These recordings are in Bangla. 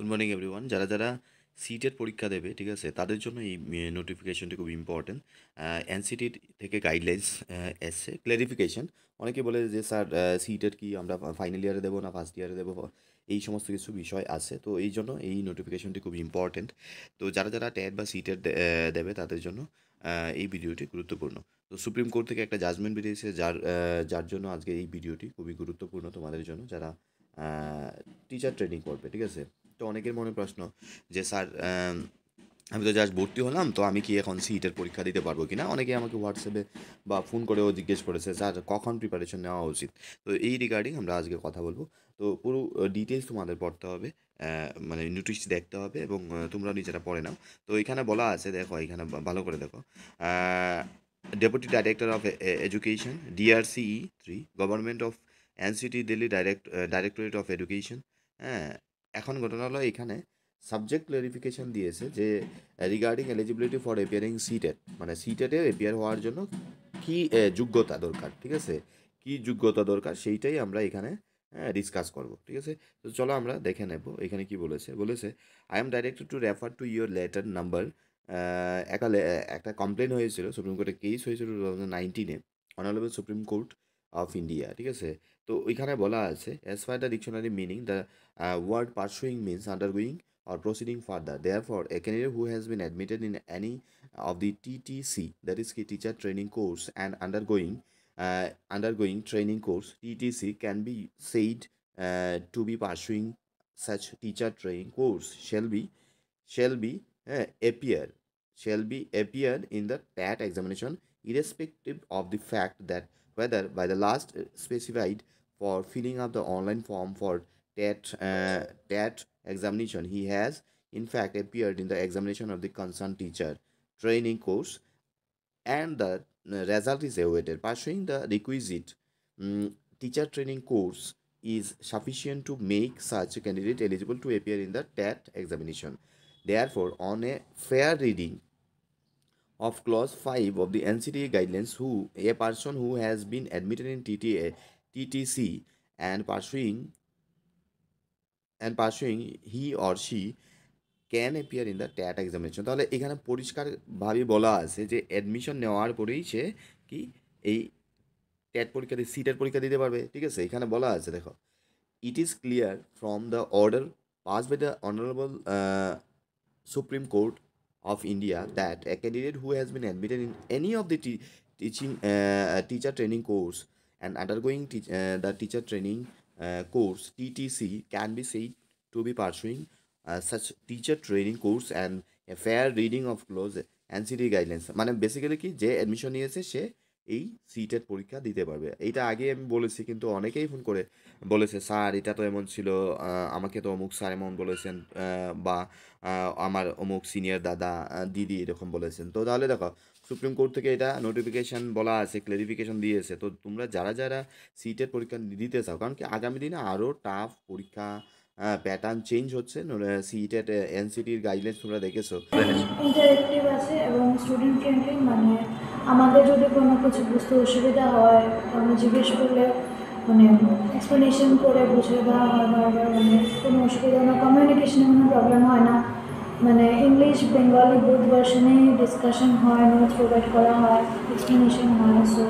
গুড মর্নিং এভরিওয়ান যারা যারা সিটের পরীক্ষা দেবে ঠিক আছে তাদের জন্য এই নোটিফিকেশনটি খুব ইম্পর্ট্যান্ট এনসিটির থেকে গাইডলাইন্স এসছে ক্ল্যারিফিকেশন অনেকে বলে যে স্যার সিটের কি আমরা ফাইনাল ইয়ারে দেবো না ফার্স্ট ইয়ারে দেবো এই সমস্ত কিছু বিষয় আছে তো এই জন্য এই নোটিফিকেশনটি খুব ইম্পর্ট্যান্ট তো যারা যারা ট্যাট বা সিটের দেবে তাদের জন্য এই ভিডিওটি গুরুত্বপূর্ণ তো সুপ্রিম কোর্ট থেকে একটা জাজমেন্ট বেরিয়েছে যার যার জন্য আজকে এই ভিডিওটি খুবই গুরুত্বপূর্ণ তোমাদের জন্য যারা টিচার ট্রেনিং করবে ঠিক আছে তো অনেকের মনে প্রশ্ন যে স্যার আমি তো জাস্ট ভর্তি হলাম তো আমি কি এখন সিটের পরীক্ষা দিতে পারবো কি না অনেকে আমাকে হোয়াটসঅ্যাপে বা ফোন করেও জিজ্ঞেস করেছে স্যার কখন প্রিপারেশন নেওয়া উচিত তো এই রিগার্ডিং আমরা আজকে কথা বলবো তো পুরো ডিটেলস তোমাদের পড়তে হবে মানে নোটিশ দেখতে হবে এবং তোমরা নিজেরা পড়ে নাও তো এখানে বলা আছে দেখো এখানে ভালো করে দেখো deputy director of education DRCE three government of NCT Delhi direct directorate of education হ্যাঁ এখন ঘটনা হলো এখানে সাবজেক্ট ক্লারিফিকেশন দিয়েছে যে regarding eligibility for appearing CTET মানে সিটেডের এপিয়ার হওয়ার জন্য কি যোগ্যতা দরকার ঠিক আছে কি যোগ্যতা দরকার সেইটাই আমরা এখানে ডিসকাস করব ঠিক আছে তো চলো আমরা দেখে নেব এখানে কি বলেছে বলেছে I am directed to refer to your letter number একটা একটা কমপ্লেন হয়েছিল সুপ্রিম কোর্টে কেস হয়েছিল টু থাউজেন্ড নাইনটিনে honourable supreme court of India ঠিক আছে তো ওইখানে বলা আছে as far the dictionary meaning the word pursuing means undergoing or proceeding further therefore a candidate who has been admitted in any of the T T C that is কি teacher training course and undergoing undergoing training course T T C can be said to be pursuing such teacher training course shall be shall be হ্যাঁ appear shall be appear in the TET examination irrespective of the fact that whether by the last uh, specified for filling up the online form for TET uh, examination. He has in fact appeared in the examination of the concerned teacher training course and the uh, result is awaited. Pursuing the requisite um, teacher training course is sufficient to make such a candidate eligible to appear in the TAT examination. Therefore, on a fair reading, of clause 5 of the NCTA guidelines who a person who has been admitted in TTA, TTC and pursuing and pursuing he or she can appear in the TET examination তাহলে এখানে পরিষ্কারভাবে বলা আছে যে অ্যাডমিশন নেওয়ার পরেই সে কি এই ট্যাট পরীক্ষা দিয়ে সিটের পরীক্ষা দিতে পারবে ঠিক আছে এখানে বলা আছে দেখো it is clear from the order pass by the honourable supreme court of India that a candidate who has been admitted in any of the te teaching uh, teacher training course and undergoing te uh, the teacher training uh, course TTC can be said to be pursuing uh, such teacher training course and a fair reading of close NCT guidelines মানে বেসিক্যালি কি যে অ্যাডমিশন নিয়েছে সে এই সিটের পরীক্ষা দিতে পারবে এটা আগে আমি বলেছি কিন্তু অনেকেই ফোন করে বলেছে স্যার এটা তো এমন ছিল আমাকে তো অমুক স্যার এমন বলেছেন বা আমার অমুক সিনিয়র দাদা দিদি এরকম বলেছেন তো তাহলে দেখো সুপ্রিম কোর্ট থেকে এটা নোটিফিকেশান বলা আছে ক্লারিফিকেশান দিয়েছে তো তোমরা যারা যারা সিটের পরীক্ষা দিতে চাও কারণ কি আগামী দিনে আরও টাফ পরীক্ষা প্যাটার্ন চেঞ্জ হচ্ছে সিটের এনসিটির গাইডলাইন তোমরা দেখেছো ইন্টারেক্টিভ আছে এবং স্টুডেন্ট ফ্রেন্ডলি মানে আমাদের যদি কোনো কিছু বুঝতে অসুবিধা হয় আমি জিজ্ঞেস করলে মানে এক্সপ্লেনেশন করে বুঝিয়ে দেওয়া হয় বারবার মানে কোনো অসুবিধা না কমিউনিকেশনে কোনো প্রবলেম হয় না মানে ইংলিশ বেঙ্গলি বোধ ভার্সনে ডিসকাশন হয় নোটস প্রোভাইড করা হয় এক্সপ্লেনেশন হয় সো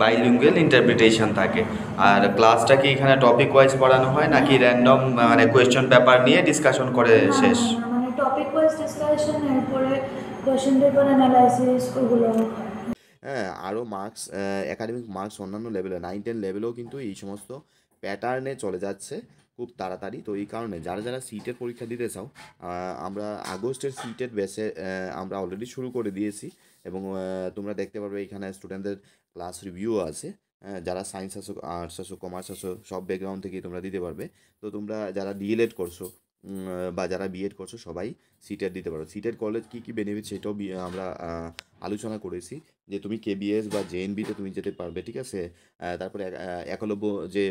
বাইলিঙ্গুয়াল ইন্টারপ্রিটেশন থাকে আর ক্লাসটা কি এখানে টপিক ওয়াইজ পড়ানো হয় নাকি র্যান্ডম মানে কোয়েশ্চেন পেপার নিয়ে ডিসকাশন করে হ্যাঁ, শেষ হ্যাঁ, মানে টপিক ওয়াইজ ডিসকাশন এরপরে কোয়েশ্চেন পেপার অ্যানালাইসিস ওগুলো হ্যাঁ আরও মার্কস একাডেমিক মার্কস অন্যান্য লেভেলে নাইন টেন লেভেলেও কিন্তু এই সমস্ত প্যাটার্নে চলে যাচ্ছে খুব তাড়াতাড়ি তো এই কারণে যারা যারা সিটের পরীক্ষা দিতে চাও আমরা আগস্টের সিটের বেসে আমরা অলরেডি শুরু করে দিয়েছি এবং তোমরা দেখতে পারবে এখানে স্টুডেন্টদের ক্লাস রিভিউ আছে হ্যাঁ, যারা সায়েন্স আসো আর্টস আসো কমার্স আসো সব ব্যাকগ্রাউন্ড থেকেই তোমরা দিতে পারবে তো তোমরা যারা ডিএলএড করছো বা যারা বিএড করছো সবাই সিটের দিতে পারো সিটের কলেজ কী কী বেনিফিট সেটাও আমরা আলোচনা করেছি যে তুমি কেবিএস বা জেএনবিতে তুমি যেতে পারবে ঠিক আছে তারপরে একলব্য যে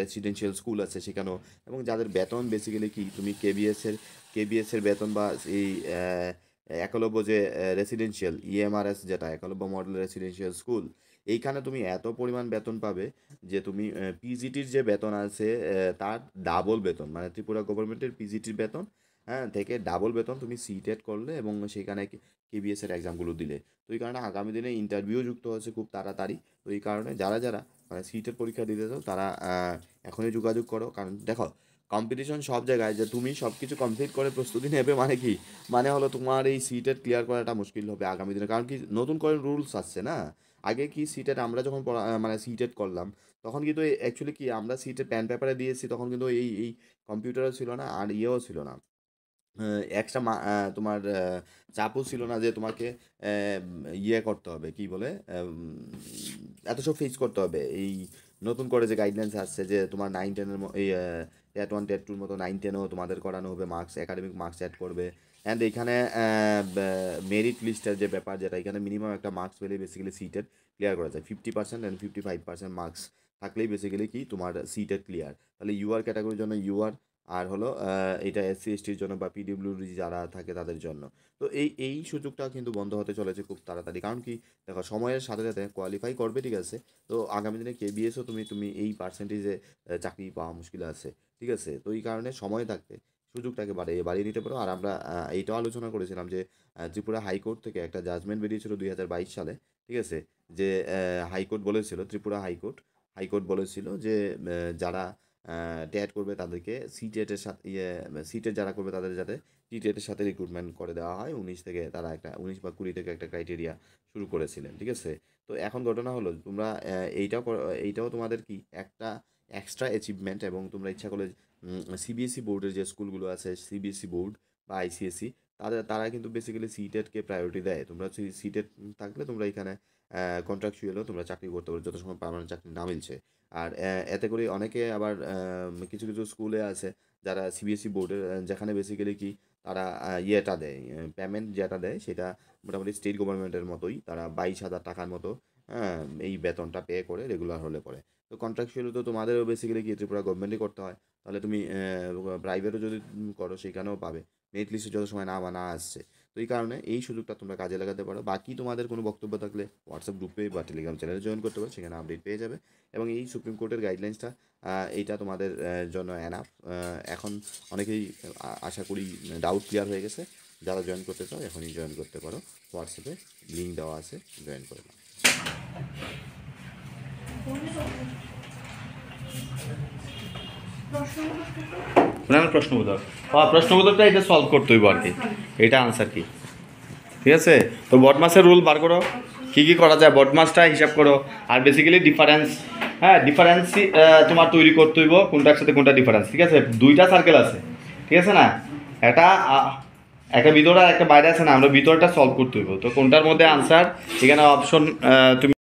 রেসিডেন্সিয়াল স্কুল আছে সেখানেও এবং যাদের বেতন বেসিক্যালি কি তুমি কেবিএসের কেবিএসের বেতন বা এই একলব্য যে রেসিডেন্সিয়াল ইএমআরএস e যেটা একলব্য মডেল রেসিডেন্সিয়াল স্কুল এইখানে তুমি এত পরিমাণ বেতন পাবে যে তুমি পিজিটির যে বেতন আছে তার ডাবল বেতন মানে ত্রিপুরা গভর্নমেন্টের পিজিটির বেতন হ্যাঁ থেকে ডাবল বেতন তুমি সিটেট e করলে এবং সেখানে কেবিএসের এক্সামগুলো দিলে তো এই কারণে আগামী দিনে ইন্টারভিউ যুক্ত হয়েছে খুব তাড়াতাড়ি তো এই কারণে যারা যারা মানে সিটের e পরীক্ষা দিতে চাও তারা এখনই যোগাযোগ করো কারণ দেখো কম্পিটিশন সব জায়গায় যে তুমি সব কিছু কমপ্লিট করে প্রস্তুতি নেবে মানে কি মানে হলো তোমার এই সিটের ক্লিয়ার e করাটা মুশকিল হবে আগামী দিনে কারণ কি নতুন করে রুলস আসছে না আগে কি সিটেড আমরা যখন পড়া মানে সিটেড করলাম তখন কিন্তু অ্যাকচুয়ালি কি আমরা সিটেড প্যান পেপারে দিয়েছি তখন কিন্তু এই এই কম্পিউটারও ছিল না আর ইয়েও ছিল না এক্সট্রা হ্যাঁ, তোমার চাপও ছিল না যে তোমাকে ইয়ে করতে হবে কি বলে এত সব ফেস করতে হবে এই নতুন করে যে গাইডলাইন্স আসছে যে তোমার নাইন টেনের এই টেট ওয়ান টেট টুর মতো নাইন টেনেও তোমাদের করানো হবে মার্কস একাডেমিক মার্কস অ্যাড করবে অ্যান্ড এখানে মেরিট লিস্টের যে ব্যাপার যেটা এখানে মিনিমাম একটা মার্কস পেলে বেসিক্যালি সিটের ক্লিয়ার করা যায় fifty percent and fifty five percent marks থাকলেই বেসিক্যালি কি তোমার সিটের ক্লিয়ার তাহলে ইউআর ক্যাটাগরির জন্য ইউআর আর হলো এটা এসসি এসটির জন্য বা পিডব্লিউডি যারা থাকে তাদের জন্য তো এই এই সুযোগটা কিন্তু বন্ধ হতে চলেছে খুব তাড়াতাড়ি কারণ কি দেখো সময়ের সাথে সাথে কোয়ালিফাই করবে ঠিক আছে তো আগামী দিনে কেবিএসও তুমি তুমি এই পার্সেন্টেজে চাকরি পাওয়া মুশকিল আছে ঠিক আছে তো এই কারণে সময় থাকতে সুযোগটাকে বাড়িয়ে বাড়িয়ে দিতে পারো আর আমরা এইটাও আলোচনা করেছিলাম যে ত্রিপুরা হাইকোর্ট থেকে একটা জাজমেন্ট বেরিয়েছিল দুই সালে ঠিক আছে যে হাইকোর্ট বলেছিল ত্রিপুরা হাইকোর্ট হাইকোর্ট বলেছিল যে যারা ট্যাট করবে তাদেরকে সি টেটের সাথে ইয়ে সি টেট যারা করবে তাদের যাতে টি টেটের সাথে রিক্রুটমেন্ট করে দেওয়া হয় উনিশ থেকে তারা একটা উনিশ বা কুড়ি থেকে একটা ক্রাইটেরিয়া শুরু করেছিলেন ঠিক আছে তো এখন ঘটনা হলো তোমরা এইটাও এইটাও তোমাদের কি একটা এক্সট্রা অ্যাচিভমেন্ট এবং তোমরা ইচ্ছা করলে সিবিএসই বোর্ডের e যে স্কুলগুলো আছে সিবিএসসি বোর্ড e বা আইসিএসসি e, তাদের তারা কিন্তু বেসিক্যালি সিটেটকে প্রায়োরিটি দেয় তোমরা সিটেট থাকলে তোমরা এখানে কন্ট্রাকচুয়ালও তোমরা চাকরি করতে পারো যত সময় পার্মানেন্ট চাকরি না মিলছে আর এতে করে অনেকে আবার কিছু কিছু স্কুলে আছে যারা সিবিএসই বোর্ডের যেখানে বেসিক্যালি কি তারা ইয়েটা দেয় পেমেন্ট যেটা দেয় সেটা মোটামুটি স্টেট গভর্নমেন্টের মতোই তারা বাইশ হাজার টাকার মতো হ্যাঁ এই বেতনটা পে করে রেগুলার হলে পরে তো কন্ট্রাকচুয়ালি তো তোমাদেরও বেসিক্যালি কি ত্রিপুরা গভর্নমেন্টই করতে হয় তাহলে তুমি প্রাইভেটও যদি করো সেখানেও পাবে মেরিট লিস্টে যত সময় বা না আসছে তো এই কারণে এই সুযোগটা তোমরা কাজে লাগাতে পারো বাকি তোমাদের কোনো বক্তব্য থাকলে হোয়াটসঅ্যাপ গ্রুপে বা টেলিগ্রাম চ্যানেলে জয়েন করতে পারো সেখানে আপডেট পেয়ে যাবে এবং এই সুপ্রিম কোর্টের গাইডলাইন্সটা এইটা তোমাদের জন্য অ্যানাফ এখন অনেকেই আশা করি ডাউট ক্লিয়ার হয়ে গেছে যারা জয়েন করতে চাও এখনই জয়েন করতে পারো হোয়াটসঅ্যাপে লিঙ্ক দেওয়া আছে জয়েন করে নাও মানে এটা করতে আর কি এটা কি ঠিক আছে তো বটমাসের রুল বার করো কী কী করা যায় বটমাসটা হিসাব করো আর বেসিক্যালি ডিফারেন্স হ্যাঁ তোমার তৈরি করতে হইব কোনটার সাথে কোনটা ডিফারেন্স ঠিক আছে দুইটা সার্কেল আছে ঠিক আছে না এটা একটা ভিতরে একটা বাইরে আছে না আমরা ভিতরটা সলভ করতে হইব তো কোনটার মধ্যে আনসার এখানে অপশন তুমি